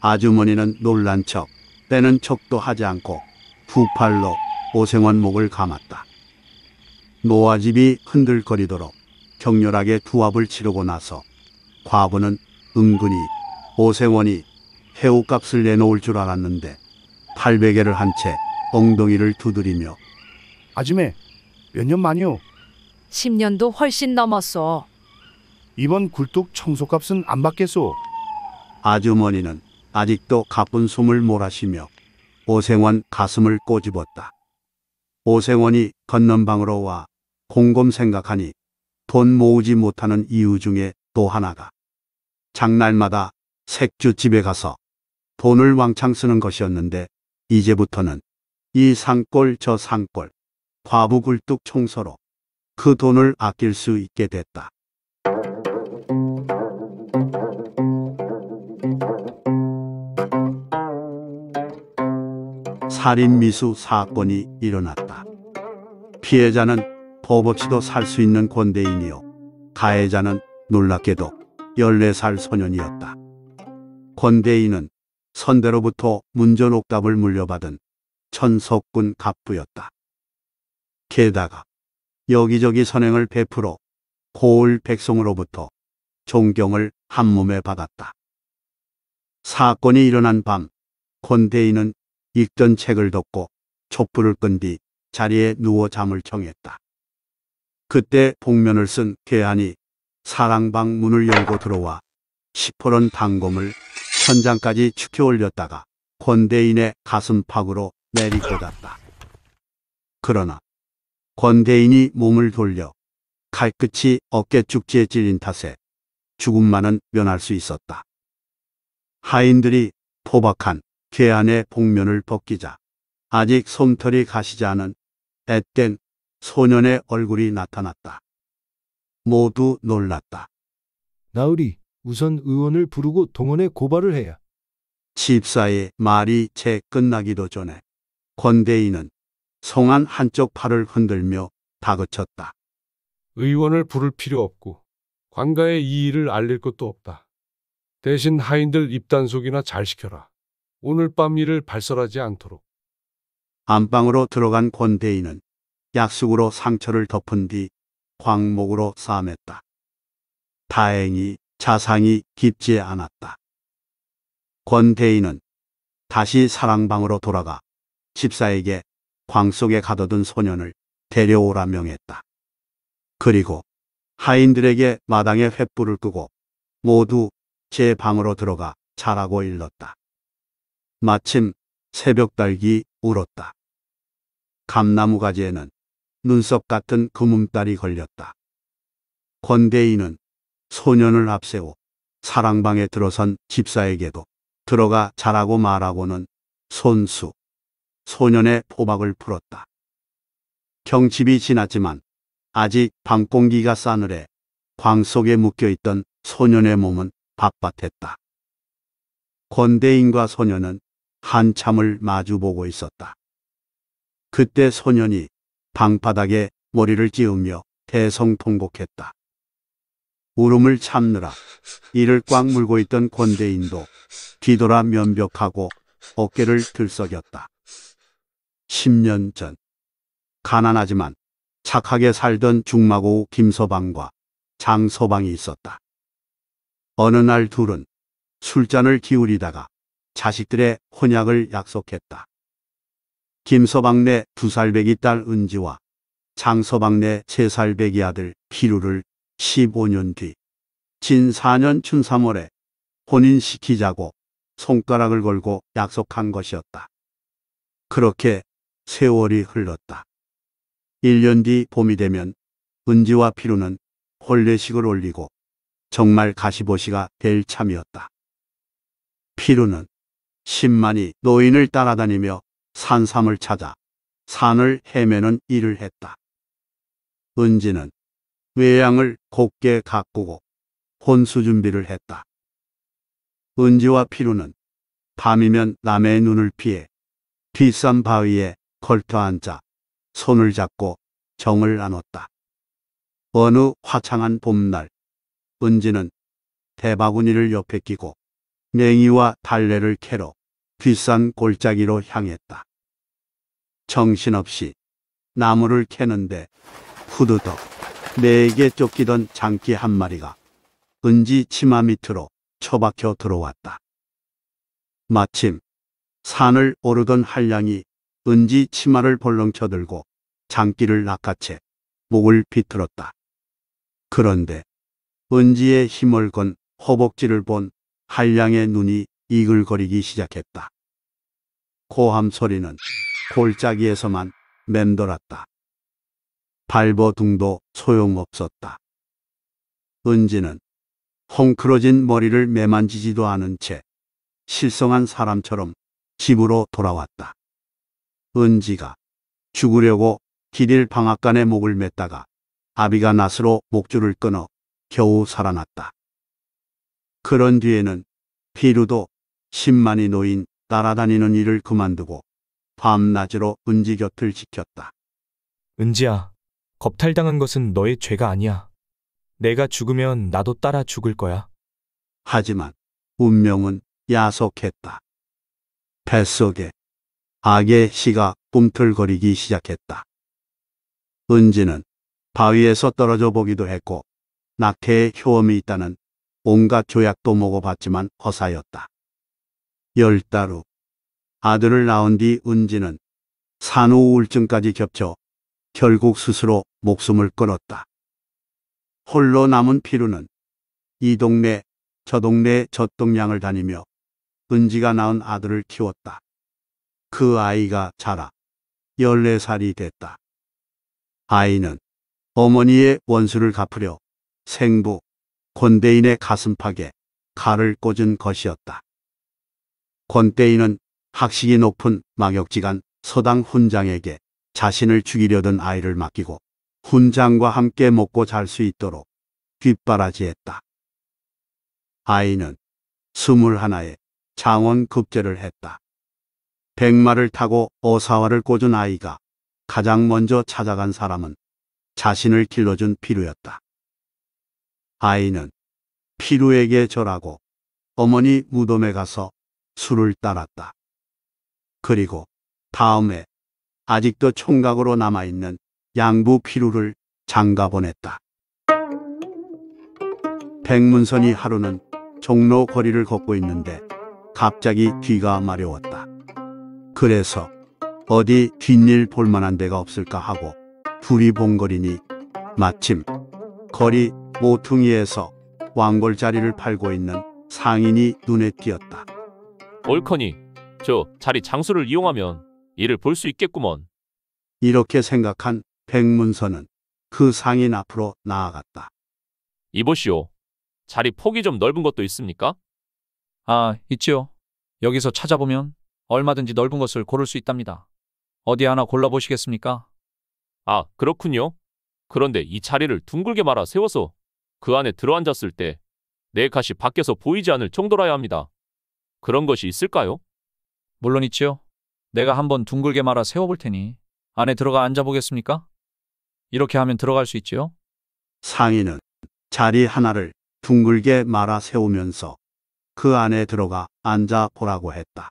아주머니는 놀란 척빼는 척도 하지 않고 두 팔로 오생원 목을 감았다. 노아집이 흔들거리도록 격렬하게 두합을 치르고 나서 과부는 은근히 오생원이 해오값을 내놓을 줄 알았는데 팔베개를 한 채 엉덩이를 두드리며 아줌매몇 년 만이요? 10년도 훨씬 넘었어. 이번 굴뚝 청소값은 안 받겠소. 아주머니는 아직도 가쁜 숨을 몰아쉬며 오생원 가슴을 꼬집었다. 오세원이 건넌방으로 와 곰곰 생각하니 돈 모으지 못하는 이유 중에 또 하나가 장날마다 색주 집에 가서 돈을 왕창 쓰는 것이었는데 이제부터는 이 산골 저 산골 과부굴뚝 총서로 그 돈을 아낄 수 있게 됐다. 살인 미수 사건이 일어났다. 피해자는 법없이도 살 수 있는 권대인이요. 가해자는 놀랍게도 14살 소년이었다. 권대인은 선대로부터 문전옥답을 물려받은 천석군 갑부였다. 게다가 여기저기 선행을 베풀어 고을 백성으로부터 존경을 한몸에 받았다. 사건이 일어난 밤 권대인은 읽던 책을 덮고 촛불을 끈 뒤 자리에 누워 잠을 청했다. 그때 복면을 쓴 괴한이 사랑방 문을 열고 들어와 시퍼런 단검을 천장까지 축혀 올렸다가 권대인의 가슴팍으로 내리꽂았다. 그러나 권대인이 몸을 돌려 칼끝이 어깨축지에 찔린 탓에 죽음만은 면할 수 있었다. 하인들이 포박한 개안의 복면을 벗기자 아직 솜털이 가시지 않은 앳된 소년의 얼굴이 나타났다. 모두 놀랐다. 나으리, 우선 의원을 부르고 동원에 고발을 해야. 집사의 말이 채 끝나기도 전에 권대인은 성안 한쪽 팔을 흔들며 다그쳤다. 의원을 부를 필요 없고 관가에 이 일을 알릴 것도 없다. 대신 하인들 입단속이나 잘 시켜라. 오늘 밤 일을 발설하지 않도록. 안방으로 들어간 권대인은 약속으로 상처를 덮은 뒤 광목으로 싸맸다. 다행히 자상이 깊지 않았다. 권대인은 다시 사랑방으로 돌아가 집사에게 광 속에 가둬둔 소년을 데려오라 명했다. 그리고 하인들에게 마당에 횃불을 끄고 모두 제 방으로 들어가 자라고 일렀다. 마침 새벽달기 울었다. 감나무 가지에는 눈썹 같은 금음달이 걸렸다. 권대인은 소년을 앞세워 사랑방에 들어선 집사에게도 들어가 자라고 말하고는 손수, 소년의 포박을 풀었다. 경칩이 지났지만 아직 방공기가 싸늘해 광 속에 묶여있던 소년의 몸은 바빴했다. 권대인과 소년은 한참을 마주보고 있었다. 그때 소년이 방바닥에 머리를 찌우며 대성통곡했다. 울음을 참느라 이를 꽉 물고 있던 권대인도 뒤돌아 면벽하고 어깨를 들썩였다. 10년 전 가난하지만 착하게 살던 중마고 김서방과 장서방이 있었다. 어느 날 둘은 술잔을 기울이다가 자식들의 혼약을 약속했다. 김서방내 두살배기 딸 은지와 장서방내 세살배기 아들 피루를 15년 뒤, 진 4년 춘 3월에 혼인시키자고 손가락을 걸고 약속한 것이었다. 그렇게 세월이 흘렀다. 1년 뒤 봄이 되면 은지와 피루는 혼례식을 올리고 정말 가시보시가 될 참이었다. 피루는 십만이 노인을 따라다니며 산삼을 찾아 산을 헤매는 일을 했다. 은지는 외양을 곱게 가꾸고 혼수 준비를 했다. 은지와 피루는 밤이면 남의 눈을 피해 뒷산 바위에 걸터앉아 손을 잡고 정을 나눴다. 어느 화창한 봄날 은지는 대바구니를 옆에 끼고 냉이와 달래를 캐러 비싼 골짜기로 향했다. 정신없이 나무를 캐는데 후드덕 내게 쫓기던 장기 한 마리가 은지 치마 밑으로 처박혀 들어왔다. 마침 산을 오르던 한량이 은지 치마를 벌렁쳐 들고 장기를 낚아채 목을 비틀었다. 그런데 은지의 힘을 건 허벅지를 본 한량의 눈이 이글거리기 시작했다. 코함 소리는 골짜기에서만 맴돌았다. 발버둥도 소용없었다. 은지는 헝클어진 머리를 매만지지도 않은 채 실성한 사람처럼 집으로 돌아왔다. 은지가 죽으려고 길일 방앗간에 목을 맸다가 아비가 낫으로 목줄을 끊어 겨우 살아났다. 그런 뒤에는 피루도 10만이 노인 따라다니는 일을 그만두고 밤낮으로 은지 곁을 지켰다. 은지야, 겁탈당한 것은 너의 죄가 아니야. 내가 죽으면 나도 따라 죽을 거야. 하지만 운명은 야속했다. 뱃속에 악의 시가 꿈틀거리기 시작했다. 은지는 바위에서 떨어져 보기도 했고 낙태의 효험이 있다는 온갖 조약도 먹어봤지만 허사였다. 열달후 아들을 낳은 뒤 은지는 산후 우울증까지 겹쳐 결국 스스로 목숨을 끊었다. 홀로 남은 피루는 이 동네 저 동네 저 동양을 다니며 은지가 낳은 아들을 키웠다. 그 아이가 자라 14살이 됐다. 아이는 어머니의 원수를 갚으려 생부, 권대인의 가슴팍에 칼을 꽂은 것이었다. 권대인은 학식이 높은 망역지간 서당 훈장에게 자신을 죽이려던 아이를 맡기고 훈장과 함께 먹고 잘 수 있도록 뒷바라지했다. 아이는 스물 하나에 장원 급제를 했다. 백마를 타고 어사화를 꽂은 아이가 가장 먼저 찾아간 사람은 자신을 길러준 피루였다. 아이는 피루에게 절하고 어머니 무덤에 가서 술을 따랐다. 그리고 다음에 아직도 총각으로 남아있는 양부 피루를 장가 보냈다. 백문선이 하루는 종로 거리를 걷고 있는데 갑자기 귀가 마려웠다. 그래서 어디 뒷일 볼만한 데가 없을까 하고 둘이 봉거리니 마침 거리 모퉁이에서 왕골자리를 팔고 있는 상인이 눈에 띄었다. 음. 옳거니 저 자리 장소를 이용하면 이를 볼 수 있겠구먼. 이렇게 생각한 백문서는그 상인 앞으로 나아갔다. 이보시오. 자리 폭이 좀 넓은 것도 있습니까? 아, 있지요. 여기서 찾아보면 얼마든지 넓은 것을 고를 수 있답니다. 어디 하나 골라보시겠습니까? 아, 그렇군요. 그런데 이 자리를 둥글게 말아 세워서 그 안에 들어앉았을 때 내 갓이 밖에서 보이지 않을 정도라야 합니다. 그런 것이 있을까요? 물론 있지요. 내가 한번 둥글게 말아 세워볼 테니 안에 들어가 앉아보겠습니까? 이렇게 하면 들어갈 수 있지요. 상인은 자리 하나를 둥글게 말아 세우면서 그 안에 들어가 앉아 보라고 했다.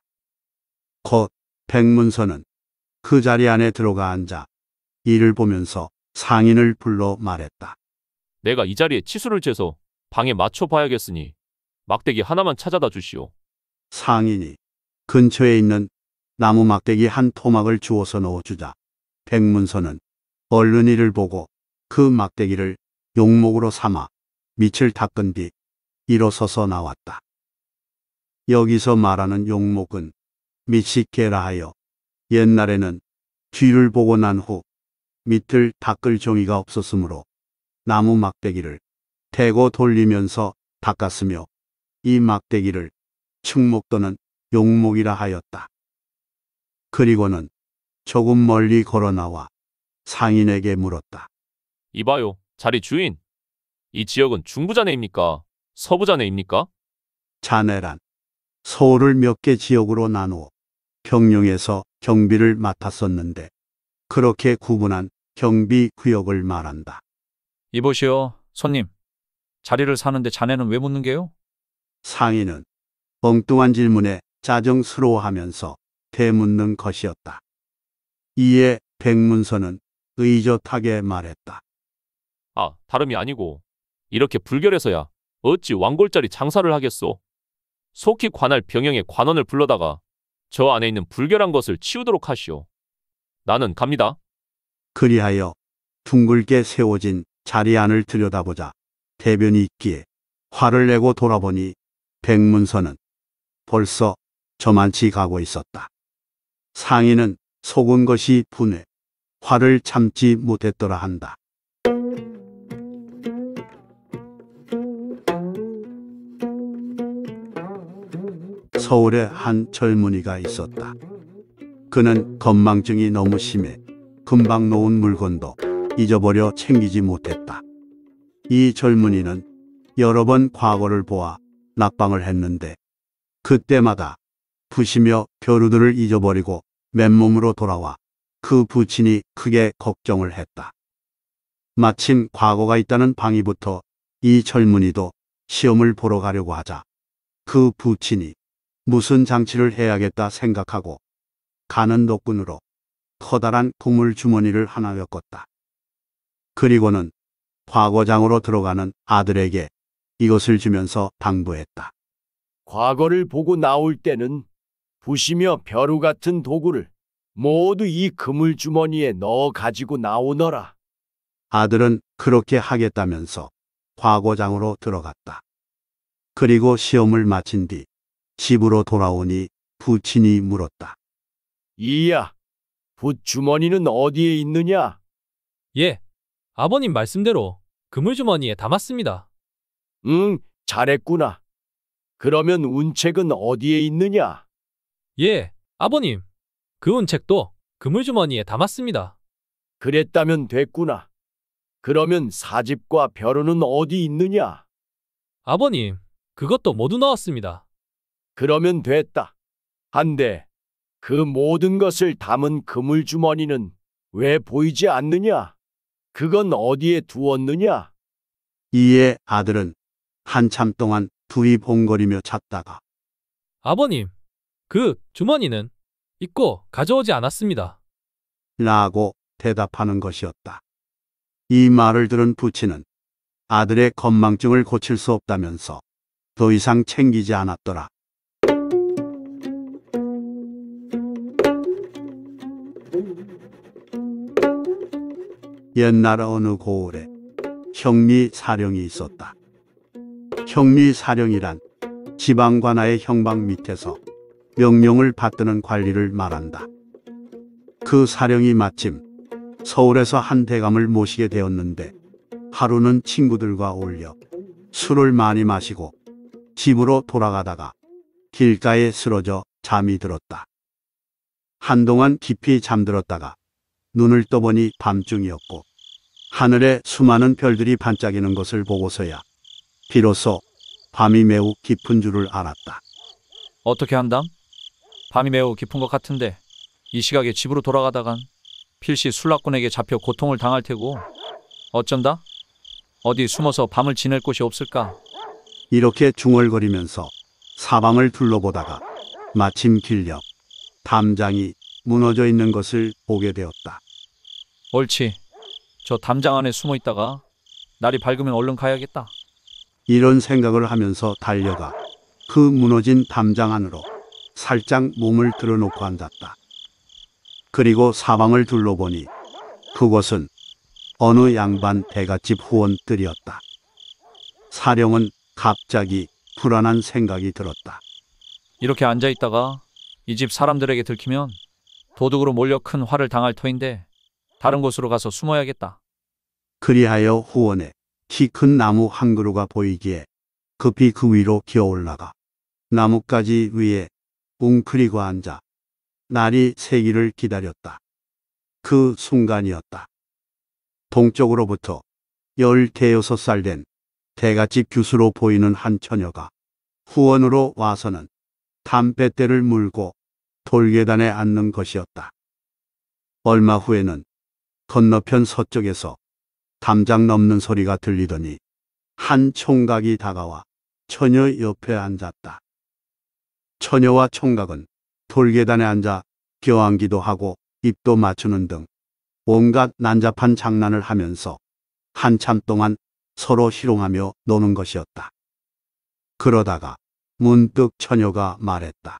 곧 백문서는 그 자리 안에 들어가 앉아 이를 보면서 상인을 불러 말했다. 내가 이 자리에 치수를 재서 방에 맞춰 봐야겠으니 막대기 하나만 찾아다 주시오. 상인이 근처에 있는 나무 막대기 한 토막을 주워서 넣어주자 백문서는 얼른 이를 보고 그 막대기를 용목으로 삼아 밑을 닦은 뒤 일어서서 나왔다. 여기서 말하는 용목은 밑이 깨라 하여 옛날에는 뒤를 보고 난 후 밑을 닦을 종이가 없었으므로 나무 막대기를 대고 돌리면서 닦았으며 이 막대기를 층목 또는 용목이라 하였다. 그리고는 조금 멀리 걸어 나와 상인에게 물었다. 이봐요, 자리 주인. 이 지역은 중부 자네입니까? 서부 자네입니까? 자네란 서울을 몇 개 지역으로 나누어 경룡에서 경비를 맡았었는데 그렇게 구분한 경비 구역을 말한다. 이보시오, 손님. 자리를 사는데 자네는 왜 묻는 게요? 상인은 엉뚱한 질문에 자정스러워하면서 되묻는 것이었다. 이에 백문서는 의젓하게 말했다. 아, 다름이 아니고 이렇게 불결해서야 어찌 왕골짜리 장사를 하겠소. 속히 관할 병영의 관원을 불러다가 저 안에 있는 불결한 것을 치우도록 하시오. 나는 갑니다. 그리하여 둥글게 세워진 자리 안을 들여다보자 대변이 있기에 화를 내고 돌아보니 백문서는 벌써 저만치 가고 있었다. 상인은 속은 것이 분해, 화를 참지 못했더라 한다. 서울에 한 젊은이가 있었다. 그는 건망증이 너무 심해 금방 놓은 물건도 잊어버려 챙기지 못했다. 이 젊은이는 여러 번 과거를 보아 낙방을 했는데 그때마다 부시며 벼루들을 잊어버리고 맨몸으로 돌아와 그 부친이 크게 걱정을 했다. 마침 과거가 있다는 방위부터 이 젊은이도 시험을 보러 가려고 하자 그 부친이 무슨 장치를 해야겠다 생각하고 가는 덕분으로 커다란 보물 주머니를 하나 엮었다. 그리고는 과거장으로 들어가는 아들에게 이것을 주면서 당부했다. 과거를 보고 나올 때는 부시며 벼루 같은 도구를 모두 이 그물주머니에 넣어 가지고 나오너라. 아들은 그렇게 하겠다면서 과거장으로 들어갔다. 그리고 시험을 마친 뒤 집으로 돌아오니 부친이 물었다. 이야, 붓주머니는 어디에 있느냐? 예, 아버님 말씀대로 그물주머니에 담았습니다. 응, 잘했구나. 그러면 운책은 어디에 있느냐? 예, 아버님. 그 운책도 그물주머니에 담았습니다. 그랬다면 됐구나. 그러면 사집과 벼루는 어디 있느냐? 아버님, 그것도 모두 넣었습니다. 그러면 됐다. 한데 그 모든 것을 담은 그물주머니는 왜 보이지 않느냐? 그건 어디에 두었느냐? 이에 아들은 한참 동안 두이 봉거리며 찾다가 아버님, 그 주머니는 잊고 가져오지 않았습니다. 라고 대답하는 것이었다. 이 말을 들은 부친은 아들의 건망증을 고칠 수 없다면서 더 이상 챙기지 않았더라. 옛날 어느 고을에 형리 사령이 있었다. 형리사령이란 지방 관아의 형방 밑에서 명령을 받드는 관리를 말한다. 그 사령이 마침 서울에서 한 대감을 모시게 되었는데 하루는 친구들과 어울려 술을 많이 마시고 집으로 돌아가다가 길가에 쓰러져 잠이 들었다. 한동안 깊이 잠들었다가 눈을 떠보니 밤중이었고 하늘에 수많은 별들이 반짝이는 것을 보고서야 비로소 밤이 매우 깊은 줄을 알았다. 어떻게 한담? 밤이 매우 깊은 것 같은데 이 시각에 집으로 돌아가다간 필시 술락꾼에게 잡혀 고통을 당할 테고 어쩐다? 어디 숨어서 밤을 지낼 곳이 없을까? 이렇게 중얼거리면서 사방을 둘러보다가 마침 길녘 담장이 무너져 있는 것을 보게 되었다. 옳지. 저 담장 안에 숨어 있다가 날이 밝으면 얼른 가야겠다. 이런 생각을 하면서 달려가 그 무너진 담장 안으로 살짝 몸을 들어놓고 앉았다. 그리고 사방을 둘러보니 그곳은 어느 양반 대갓집 후원들이었다 사령은 갑자기 불안한 생각이 들었다. 이렇게 앉아 있다가 이 집 사람들에게 들키면 도둑으로 몰려 큰 화를 당할 터인데 다른 곳으로 가서 숨어야겠다. 그리하여 후원에 키큰 나무 한 그루가 보이기에 급히 그 위로 기어올라가 나뭇가지 위에 웅크리고 앉아 날이 새기를 기다렸다. 그 순간이었다. 동쪽으로부터 열 대여섯 살 된대가집 규수로 보이는 한 처녀가 후원으로 와서는 담뱃대를 물고 돌계단에 앉는 것이었다. 얼마 후에는 건너편 서쪽에서 담장 넘는 소리가 들리더니 한 총각이 다가와 처녀 옆에 앉았다. 처녀와 총각은 돌계단에 앉아 껴안기도 하고 입도 맞추는 등 온갖 난잡한 장난을 하면서 한참 동안 서로 희롱하며 노는 것이었다. 그러다가 문득 처녀가 말했다.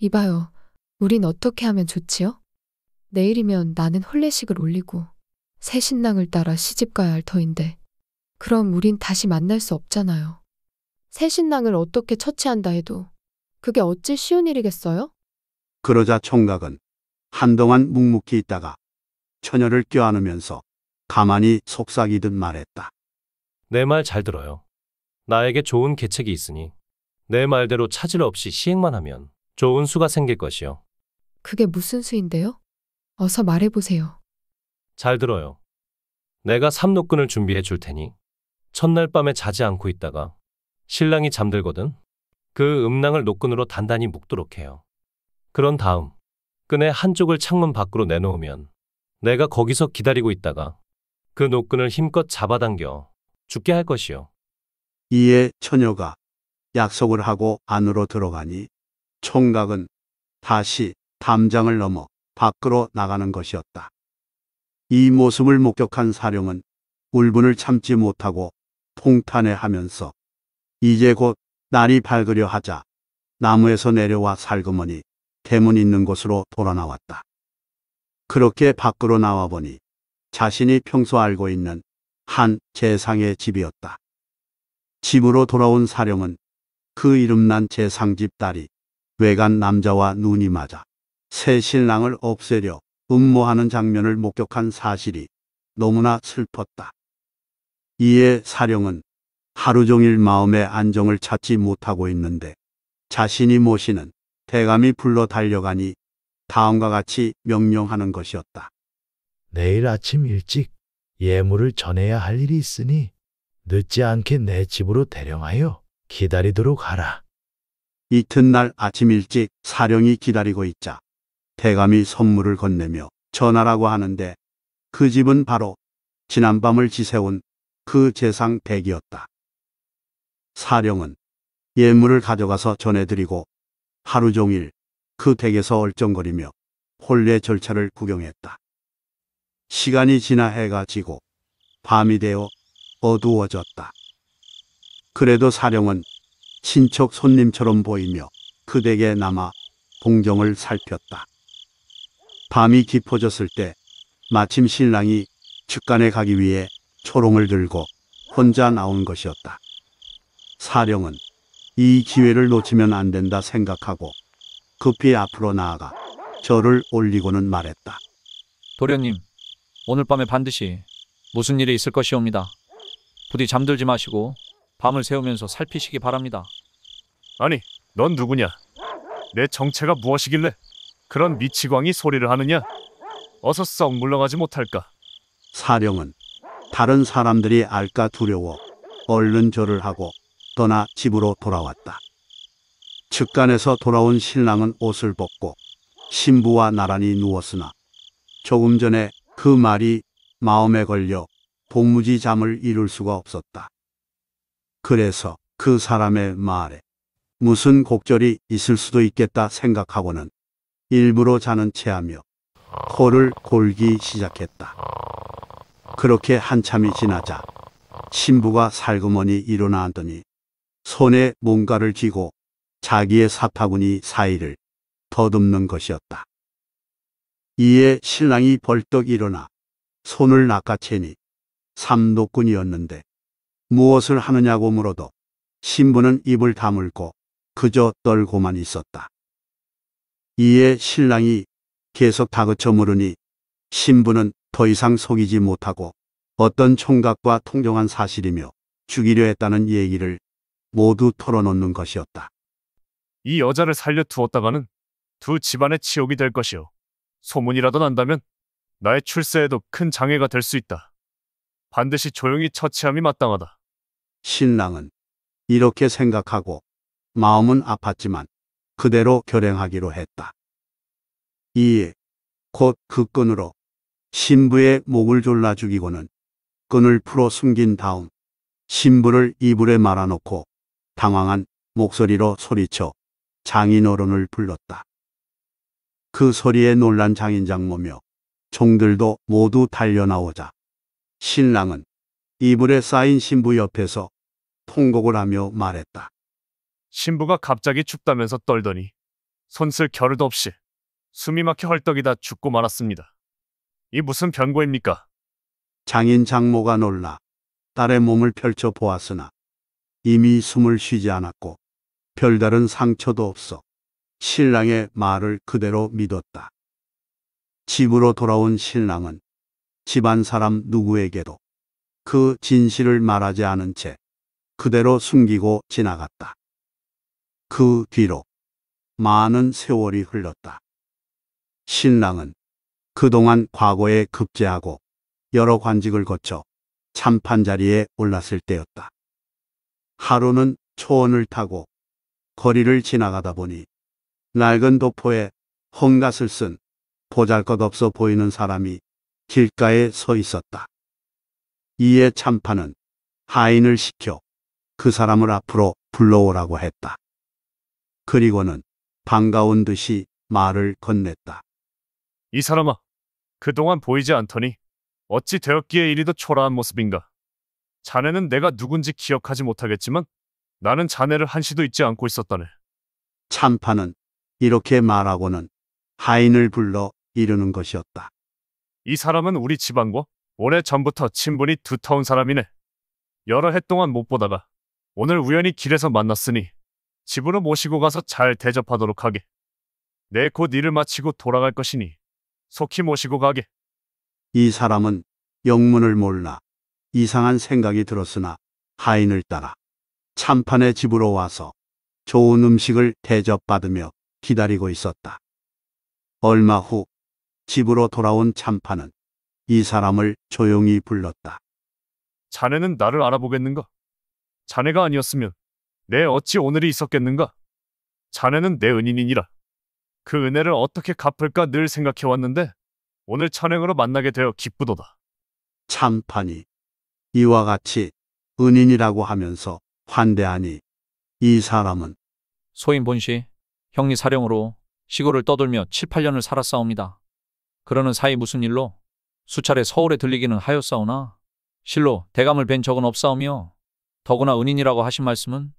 이봐요. 우린 어떻게 하면 좋지요? 내일이면 나는 혼례식을 올리고 새 신랑을 따라 시집가야 할 터인데 그럼 우린 다시 만날 수 없잖아요. 새 신랑을 어떻게 처치한다 해도 그게 어찌 쉬운 일이겠어요? 그러자 총각은 한동안 묵묵히 있다가 처녀를 껴안으면서 가만히 속삭이듯 말했다. 내 말 잘 들어요. 나에게 좋은 계책이 있으니 내 말대로 차질 없이 시행만 하면 좋은 수가 생길 것이요. 그게 무슨 수인데요? 어서 말해보세요. 잘 들어요. 내가 삼노끈을 준비해 줄 테니 첫날 밤에 자지 않고 있다가 신랑이 잠들거든 그 음낭을 노끈으로 단단히 묶도록 해요. 그런 다음 끈의 한쪽을 창문 밖으로 내놓으면 내가 거기서 기다리고 있다가 그 노끈을 힘껏 잡아당겨 죽게 할 것이요. 이에 처녀가 약속을 하고 안으로 들어가니 총각은 다시 담장을 넘어 밖으로 나가는 것이었다. 이 모습을 목격한 사령은 울분을 참지 못하고 통탄해하면서 이제 곧 날이 밝으려 하자 나무에서 내려와 살그머니 대문 있는 곳으로 돌아나왔다. 그렇게 밖으로 나와보니 자신이 평소 알고 있는 한 재상의 집이었다. 집으로 돌아온 사령은 그 이름난 재상집 딸이 외간 남자와 눈이 맞아 새 신랑을 없애려 음모하는 장면을 목격한 사실이 너무나 슬펐다. 이에 사령은 하루 종일 마음의 안정을 찾지 못하고 있는데 자신이 모시는 대감이 불러 달려가니 다음과 같이 명령하는 것이었다. 내일 아침 일찍 예물을 전해야 할 일이 있으니 늦지 않게 내 집으로 대령하여 기다리도록 하라. 이튿날 아침 일찍 사령이 기다리고 있자 대감이 선물을 건네며 전하라고 하는데 그 집은 바로 지난밤을 지새운 그 재상 댁이었다. 사령은 예물을 가져가서 전해드리고 하루 종일 그 댁에서 얼쩡거리며 혼례 절차를 구경했다. 시간이 지나 해가 지고 밤이 되어 어두워졌다. 그래도 사령은 친척 손님처럼 보이며 그 댁에 남아 동정을 살폈다. 밤이 깊어졌을 때 마침 신랑이 측간에 가기 위해 초롱을 들고 혼자 나온 것이었다. 사령은 이 기회를 놓치면 안 된다 생각하고 급히 앞으로 나아가 저를 올리고는 말했다. 도련님, 오늘 밤에 반드시 무슨 일이 있을 것이옵니다. 부디 잠들지 마시고 밤을 새우면서 살피시기 바랍니다. 아니, 넌 누구냐? 내 정체가 무엇이길래 그런 미치광이 소리를 하느냐? 어서 썩 물러가지 못할까? 사령은 다른 사람들이 알까 두려워 얼른 절을 하고 떠나 집으로 돌아왔다. 측간에서 돌아온 신랑은 옷을 벗고 신부와 나란히 누웠으나 조금 전에 그 말이 마음에 걸려 복무지 잠을 이룰 수가 없었다. 그래서 그 사람의 말에 무슨 곡절이 있을 수도 있겠다 생각하고는 일부러 자는 체하며 코를 골기 시작했다. 그렇게 한참이 지나자 신부가 살그머니 일어나 앉더니 손에 뭔가를 쥐고 자기의 사타구니 사이를 더듬는 것이었다. 이에 신랑이 벌떡 일어나 손을 낚아채니 삼도꾼이었는데 무엇을 하느냐고 물어도 신부는 입을 다물고 그저 떨고만 있었다. 이에 신랑이 계속 다그쳐 물으니 신부는 더 이상 속이지 못하고 어떤 총각과 통정한 사실이며 죽이려 했다는 얘기를 모두 털어놓는 것이었다. 이 여자를 살려 두었다가는 두 집안의 치욕이 될 것이오. 소문이라도 난다면 나의 출세에도 큰 장애가 될 수 있다. 반드시 조용히 처치함이 마땅하다. 신랑은 이렇게 생각하고 마음은 아팠지만 그대로 결행하기로 했다. 이에 곧 그 끈으로 신부의 목을 졸라 죽이고는 끈을 풀어 숨긴 다음 신부를 이불에 말아놓고 당황한 목소리로 소리쳐 장인어른을 불렀다. 그 소리에 놀란 장인장모며 종들도 모두 달려나오자 신랑은 이불에 쌓인 신부 옆에서 통곡을 하며 말했다. 신부가 갑자기 춥다면서 떨더니 손쓸 겨를도 없이 숨이 막혀 헐떡이다 죽고 말았습니다. 이 무슨 변고입니까? 장인 장모가 놀라 딸의 몸을 펼쳐 보았으나 이미 숨을 쉬지 않았고 별다른 상처도 없어 신랑의 말을 그대로 믿었다. 집으로 돌아온 신랑은 집안 사람 누구에게도 그 진실을 말하지 않은 채 그대로 숨기고 지나갔다. 그 뒤로 많은 세월이 흘렀다. 신랑은 그동안 과거에 급제하고 여러 관직을 거쳐 참판 자리에 올랐을 때였다. 하루는 초원을 타고 거리를 지나가다 보니 낡은 도포에 헝겊을 쓴 보잘것없어 보이는 사람이 길가에 서 있었다. 이에 참판은 하인을 시켜 그 사람을 앞으로 불러오라고 했다. 그리고는 반가운 듯이 말을 건넸다. 이 사람아, 그동안 보이지 않더니 어찌 되었기에 이리도 초라한 모습인가. 자네는 내가 누군지 기억하지 못하겠지만 나는 자네를 한시도 잊지 않고 있었다네. 참파는 이렇게 말하고는 하인을 불러 이르는 것이었다. 이 사람은 우리 지방과 오래전부터 친분이 두터운 사람이네. 여러 해 동안 못 보다가 오늘 우연히 길에서 만났으니 집으로 모시고 가서 잘 대접하도록 하게. 내 곧 일을 마치고 돌아갈 것이니 속히 모시고 가게. 이 사람은 영문을 몰라 이상한 생각이 들었으나 하인을 따라 참판의 집으로 와서 좋은 음식을 대접받으며 기다리고 있었다. 얼마 후 집으로 돌아온 참판은 이 사람을 조용히 불렀다. 자네는 나를 알아보겠는가? 자네가 아니었으면 내 어찌 오늘이 있었겠는가? 자네는 내 은인이니라. 그 은혜를 어떻게 갚을까 늘 생각해왔는데 오늘 찬행으로 만나게 되어 기쁘도다. 참판이 이와 같이 은인이라고 하면서 환대하니 이 사람은 소인본시 형리 사령으로 시골을 떠돌며 7, 8년을 살았사옵니다. 그러는 사이 무슨 일로 수차례 서울에 들리기는 하였사오나 실로 대감을 뵌 적은 없사오며 더구나 은인이라고 하신 말씀은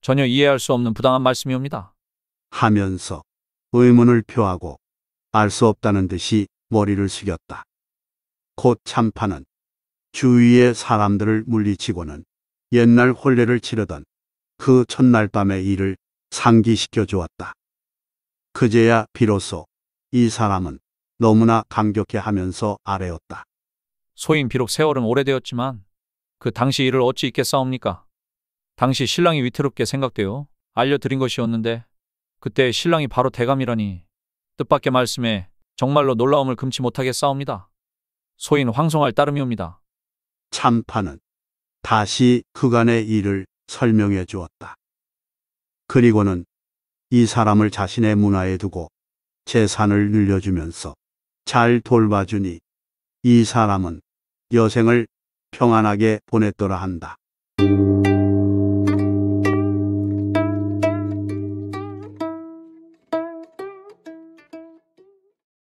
전혀 이해할 수 없는 부당한 말씀이옵니다. 하면서 의문을 표하고 알 수 없다는 듯이 머리를 숙였다. 곧 참판은 주위의 사람들을 물리치고는 옛날 혼례를 치르던 그 첫날 밤의 일을 상기시켜 주었다. 그제야 비로소 이 사람은 너무나 감격해 하면서 아뢰었다. 소인 비록 세월은 오래되었지만 그 당시 일을 어찌 있겠사옵니까? 당시 신랑이 위태롭게 생각되어 알려드린 것이었는데 그때 신랑이 바로 대감이라니 뜻밖의 말씀에 정말로 놀라움을 금치 못하게 싸웁니다. 소인 황송할 따름이옵니다. 참판은 다시 그간의 일을 설명해 주었다. 그리고는 이 사람을 자신의 문화에 두고 재산을 늘려주면서 잘 돌봐주니 이 사람은 여생을 평안하게 보냈더라 한다.